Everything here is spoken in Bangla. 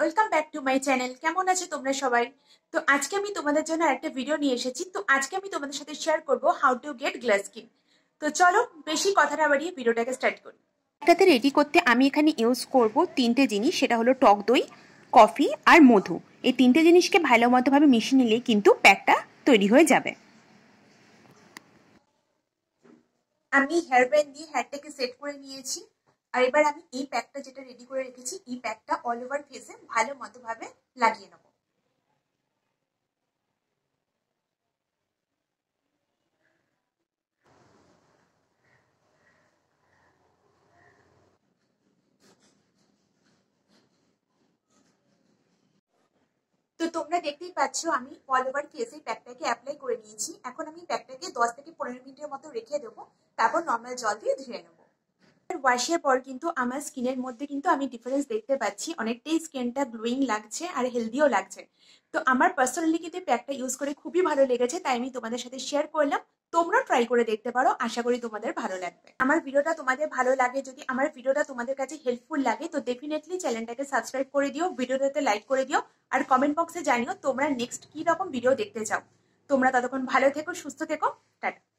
welcome back to my channel কেমন আছে তোমরা সবাই তো আজকে আমি তোমাদের জন্য একটা ভিডিও নিয়ে এসেছি তো আজকে আমি তোমাদের সাথে শেয়ার করব how to get glass skin তো চলো বেশি কথা না বাড়িয়ে ভিডিওটাকে স্টার্ট করি একটাতে রেডি করতে আমি এখানে ইউজ করব তিনটে জিনিস সেটা হলো টক দই কফি আর মধু এই তিনটে জিনিসকে ভালো মতোভাবে মিশিয়ে নিলে কিন্তু প্যাকটা তৈরি হয়ে যাবে আমি হেয়ার ব্যান্ড দিয়ে হেয়ারটাকে সেট করে নিয়েছি আর এবার আমি এই প্যাকটা যেটা রেডি করে রেখেছি এই প্যাকটা অল ওভার ফেসে ভালো মতো ভাবে লাগিয়ে নেব তো তোমরা দেখতেই পাচ্ছ আমি অল ওভার ফেসে প্যাকটাকে অ্যাপ্লাই করে নিয়েছি এখন আমি প্যাকটাকে দশ থেকে পনেরো মিনিটের মতো রেখে দেবো তারপর নর্মাল জল দিয়ে ধুয়ে নেবো ওয়াশের পর কিন্তু আমার স্কিনের মধ্যে কিন্তু আমি ডিফারেন্স দেখতে পাচ্ছি অনেকটাই স্কিনটা গ্লোয়িং লাগছে আর হেলদিও লাগছে তো আমার পার্সোনালি কিন্তু প্যাকটা ইউজ করে খুবই ভালো লেগেছে তাই আমি তোমাদের সাথে শেয়ার করলাম তোমরা ট্রাই করে দেখতে পারো আশা করি তোমাদের ভালো লাগবে আমার ভিডিওটা তোমাদের ভালো লাগে যদি আমার ভিডিওটা তোমাদের কাছে হেল্পফুল লাগে তো ডেফিনেটলি চ্যানেলটাকে সাবস্ক্রাইব করে দিও ভিডিওটাতে লাইক করে দিও আর কমেন্ট বক্সে জানিও তোমরা নেক্সট কি রকম ভিডিও দেখতে চাও তোমরা ততক্ষণ ভালো থেকো সুস্থ থেকো টাটা